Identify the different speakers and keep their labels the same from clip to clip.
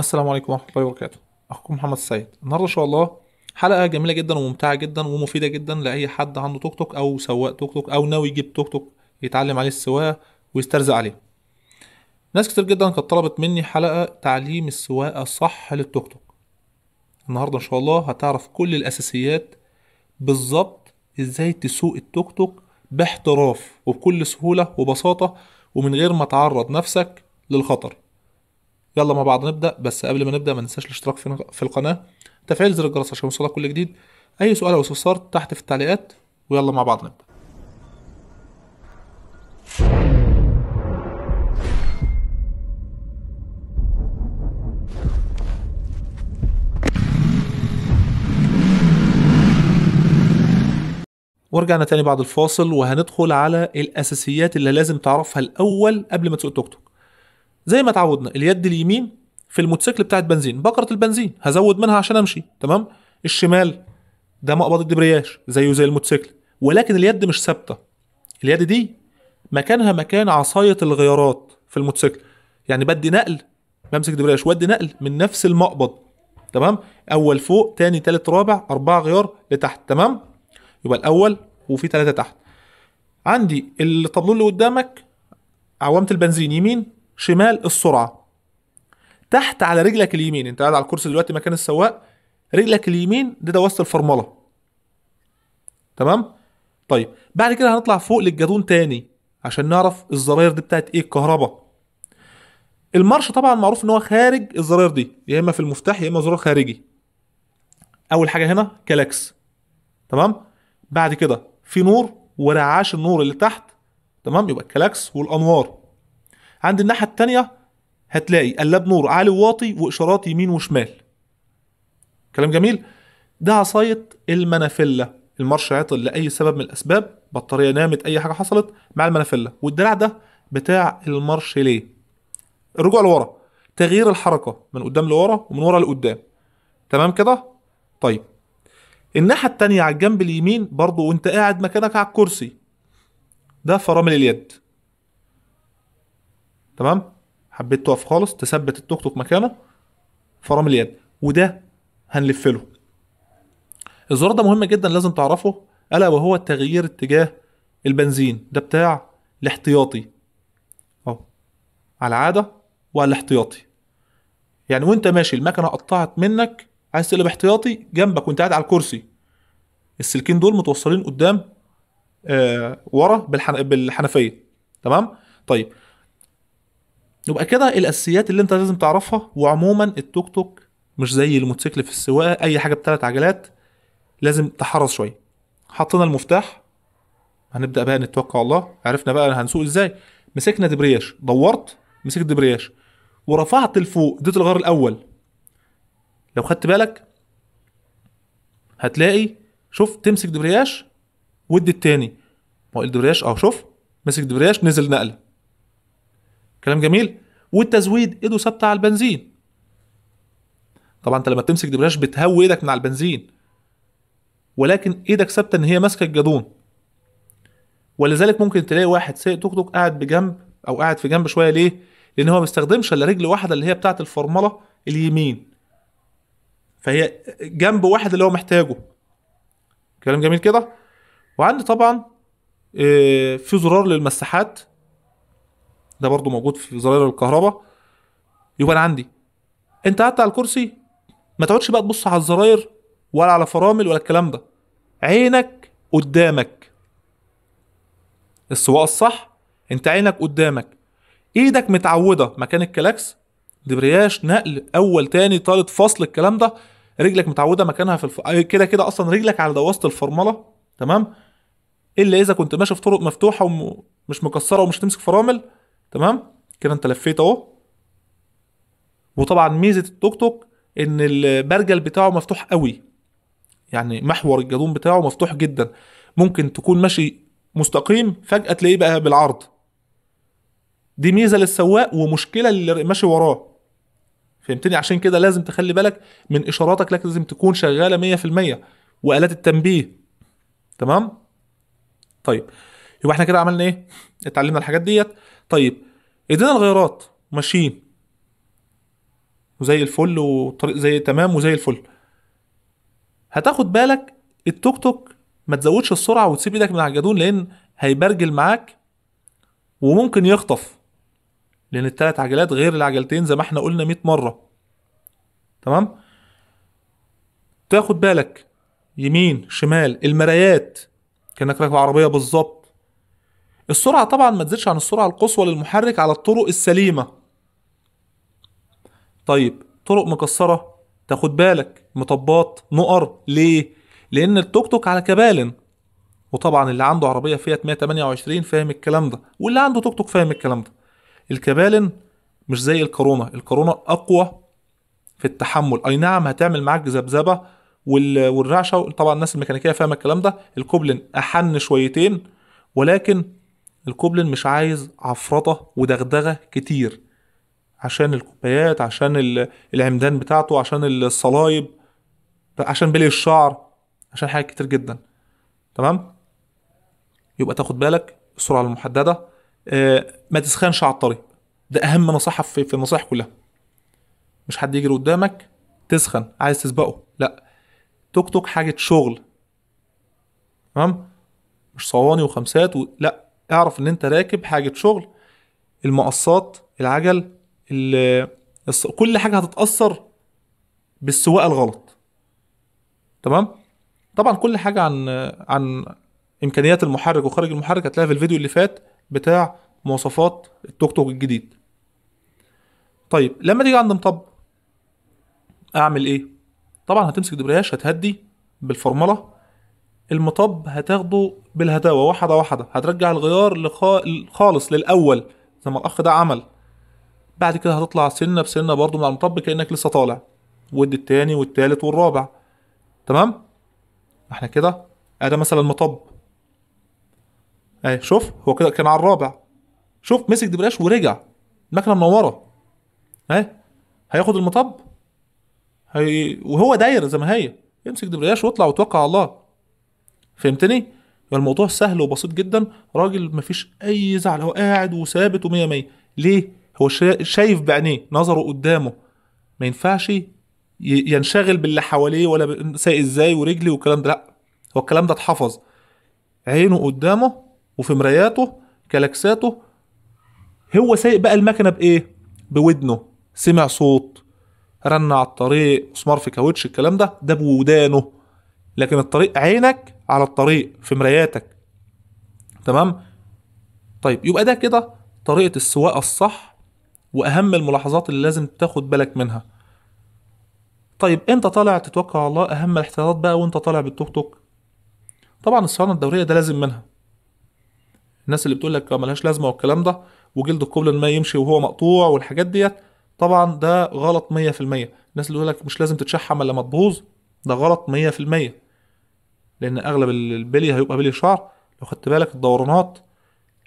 Speaker 1: السلام عليكم ورحمه الله وبركاته اخوكم محمد السيد النهارده ان شاء الله حلقه جميله جدا وممتعه جدا ومفيده جدا لاي حد عنده توك توك او سواق توك توك او ناوي يجيب توك توك يتعلم عليه السواقه ويسترزق عليه ناس كتير جدا كانت طلبت مني حلقه تعليم السواقه الصح للتوك توك النهارده ان شاء الله هتعرف كل الاساسيات بالظبط ازاي تسوق التوك توك باحتراف وبكل سهوله وبساطه ومن غير ما تعرض نفسك للخطر يلا مع بعض نبدا بس قبل ما نبدا ما ننساش الاشتراك في القناه تفعيل زر الجرس عشان يوصلك كل جديد اي سؤال او استفسار تحت في التعليقات ويلا مع بعض نبدا ورجعنا تاني بعد الفاصل وهندخل على الاساسيات اللي لازم تعرفها الاول قبل ما تسوق توك توك زي ما تعودنا اليد اليمين في الموتوسيكل بتاعت بنزين بكره البنزين هزود منها عشان امشي تمام الشمال ده مقبض الدبرياش زيه زي الموتوسيكل ولكن اليد مش ثابته اليد دي مكانها مكان عصايه الغيارات في الموتوسيكل يعني بدي نقل بمسك دبرياش وادي نقل من نفس المقبض تمام اول فوق تاني تالت رابع اربعه غيار لتحت تمام يبقى الاول وفي ثلاثه تحت عندي الطابلون اللي قدامك عوامه البنزين يمين شمال السرعه تحت على رجلك اليمين انت قاعد على الكرسي دلوقتي مكان السواق رجلك اليمين ده دواسه الفرمله تمام طيب بعد كده هنطلع فوق للجدون تاني عشان نعرف الزراير دي بتاعت ايه الكهرباء المرش طبعا معروف ان هو خارج الزراير دي يا اما في المفتاح يا اما زرار خارجي اول حاجه هنا كلاكس تمام بعد كده في نور ورعاش النور اللي تحت تمام يبقى الكلاكس والانوار عند الناحيه التانية هتلاقي قلاب نور عالي وواطي واشارات يمين وشمال كلام جميل ده عصايه المنافله المرش عطل لاي سبب من الاسباب بطاريه نامت اي حاجه حصلت مع المنافله والدراع ده بتاع المرش ليه الرجوع لورا تغيير الحركه من قدام لورا ومن ورا لقدام تمام كده طيب الناحيه التانية على الجنب اليمين برضو وانت قاعد مكانك على الكرسي ده فرامل اليد تمام حبيت تقف خالص تثبت التوك توك مكانه فرامل اليد وده هنلف له الزرار ده مهم جدا لازم تعرفه الا وهو تغيير اتجاه البنزين ده بتاع الاحتياطي اهو على العاده وعلى الاحتياطي يعني وانت ماشي المكنه قطعت منك عايز تقلب احتياطي جنبك وانت قاعد على الكرسي السلكين دول متوصلين قدام آه ورا بالحنفيه تمام طيب يبقى كده الاساسيات اللي انت لازم تعرفها وعموما التوك توك مش زي الموتوسيكل في السواقه اي حاجه بثلاث عجلات لازم تحرص شويه حطينا المفتاح هنبدا بقى نتوكل على الله عرفنا بقى هنسوق ازاي مسكنا دبرياش دورت مسكت دبرياش ورفعت لفوق اديت الغار الاول لو خدت بالك هتلاقي شوف تمسك دبرياش ودي التاني ما هو الدبرياش اهو شوف مسك دبرياش نزل نقله كلام جميل والتزويد ايده ثابته على البنزين طبعا انت لما بتمسك دبلاش بتهوي ايدك من على البنزين ولكن ايدك ثابته ان هي ماسكه الجادون ولذلك ممكن تلاقي واحد سايق توك توك قاعد بجنب او قاعد في جنب شويه ليه لان هو ما بيستخدمش الا رجل واحده اللي هي بتاعه الفرمله اليمين فهي جنب واحد اللي هو محتاجه كلام جميل كده وعندي طبعا آه، في زرار للمساحات ده برضو موجود في زراير الكهرباء يبقى انا عندي انت قعدت على الكرسي ما تقعدش بقى تبص على الزراير ولا على فرامل ولا الكلام ده عينك قدامك السواقه الصح انت عينك قدامك ايدك متعوده مكان الكلاكس دبرياش نقل اول تاني تالت فصل الكلام ده رجلك متعوده مكانها في الف... كده كده اصلا رجلك على دواسه الفرمله تمام الا اذا كنت ماشي في طرق مفتوحه ومش مكسره ومش تمسك فرامل تمام كده انت لفيت اهو وطبعا ميزه التوك توك ان البرجل بتاعه مفتوح قوي يعني محور الجدون بتاعه مفتوح جدا ممكن تكون ماشي مستقيم فجاه تلاقيه بقى بالعرض دي ميزه للسواق ومشكله اللي ماشي وراه فهمتني عشان كده لازم تخلي بالك من اشاراتك لك لازم تكون شغاله 100% والات التنبيه تمام طيب يبقى احنا كده عملنا ايه اتعلمنا الحاجات ديت طيب ادينا الغيارات ماشيين وزي الفل وطريق زي تمام وزي الفل هتاخد بالك التوك توك ما تزودش السرعه وتسيب ايدك من على الجدون لان هيبرجل معاك وممكن يخطف لان التلات عجلات غير العجلتين زي ما احنا قلنا 100 مره تمام تاخد بالك يمين شمال المرايات كانك راكب عربيه بالظبط السرعة طبعا ما تزيدش عن السرعة القصوى للمحرك على الطرق السليمة طيب طرق مكسرة تاخد بالك مطبات نقر ليه لان التوك توك على كبالن وطبعا اللي عنده عربية فيات 128 فاهم الكلام ده واللي عنده توك توك فاهم الكلام ده الكبالن مش زي الكورونا الكورونا اقوى في التحمل اي نعم هتعمل معاك ذبذبه والرعشه طبعا الناس الميكانيكيه فاهمه الكلام ده الكوبلن احن شويتين ولكن الكوبلين مش عايز عفرطة ودغدغة كتير عشان الكوبايات عشان العمدان بتاعته عشان الصلايب عشان بلي الشعر عشان حاجات كتير جدا تمام يبقى تاخد بالك السرعة المحددة آه، ما تسخنش على الطريق ده أهم نصيحة في, في النصائح كلها مش حد يجري قدامك تسخن عايز تسبقه لا توك توك حاجة شغل تمام مش صواني وخمسات و... لا اعرف ان انت راكب حاجه شغل المقصات العجل كل حاجه هتتاثر بالسواقه الغلط تمام طبعا كل حاجه عن عن امكانيات المحرك وخارج المحرك هتلاقيها في الفيديو اللي فات بتاع مواصفات التوك توك الجديد طيب لما تيجي عند مطب اعمل ايه طبعا هتمسك دبرياش هتهدي بالفرمله المطب هتاخده بالهداوه واحده واحده هترجع الغيار خالص للاول زي ما الاخ ده عمل بعد كده هتطلع سنه بسنه برضو من المطب كانك لسه طالع ودي التاني والتالت والرابع تمام احنا كده ادي مثلا مطب اهي شوف هو كده كان على الرابع شوف مسك دبرياش ورجع المكنه منوره اهي هياخد المطب هي وهو داير زي ما هي يمسك دبرياش ويطلع وتوكل على الله فهمتني؟ الموضوع سهل وبسيط جدا راجل مفيش اي زعل هو قاعد وثابت ومية مية ليه؟ هو شايف بعينيه نظره قدامه ما ينفعش ينشغل باللي حواليه ولا سايق ازاي ورجلي والكلام ده لا هو الكلام ده اتحفظ عينه قدامه وفي مراياته كلاكساته هو سايق بقى المكنه بايه؟ بودنه سمع صوت رن على الطريق مسمار في كاوتش الكلام ده ده بودانه لكن الطريق عينك على الطريق في مراياتك تمام طيب يبقى ده كده طريقة السواقة الصح وأهم الملاحظات اللي لازم تاخد بالك منها طيب انت طالع تتوكل على الله اهم الاحتياطات بقى وانت طالع بالتوك توك طبعا الصيانه الدوريه ده لازم منها الناس اللي بتقول لك ملهاش لازمه والكلام ده وجلد الكوبلن ما يمشي وهو مقطوع والحاجات ديت طبعا ده غلط 100% الناس اللي بتقول لك مش لازم تتشحم الا ما تبوظ ده غلط 100% لان اغلب البلي هيبقى بلي شعر لو خدت بالك الدورانات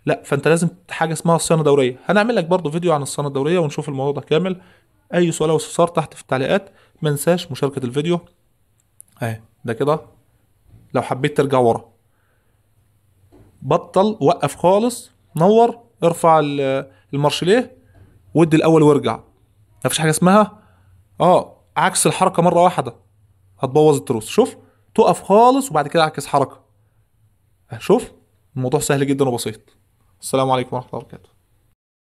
Speaker 1: لا فانت لازم حاجه اسمها صيانه دوريه هنعمل لك برضو فيديو عن الصيانه الدوريه ونشوف الموضوع ده كامل اي سؤال او استفسار تحت في التعليقات ما انساش مشاركه الفيديو اهي ده كده لو حبيت ترجع ورا بطل وقف خالص نور ارفع المارشليه ودي الاول وارجع مفيش حاجه اسمها اه عكس الحركه مره واحده هتبوظ التروس شوف تقف خالص وبعد كده اعكس حركه شوف الموضوع سهل جدا وبسيط السلام عليكم ورحمه الله وبركاته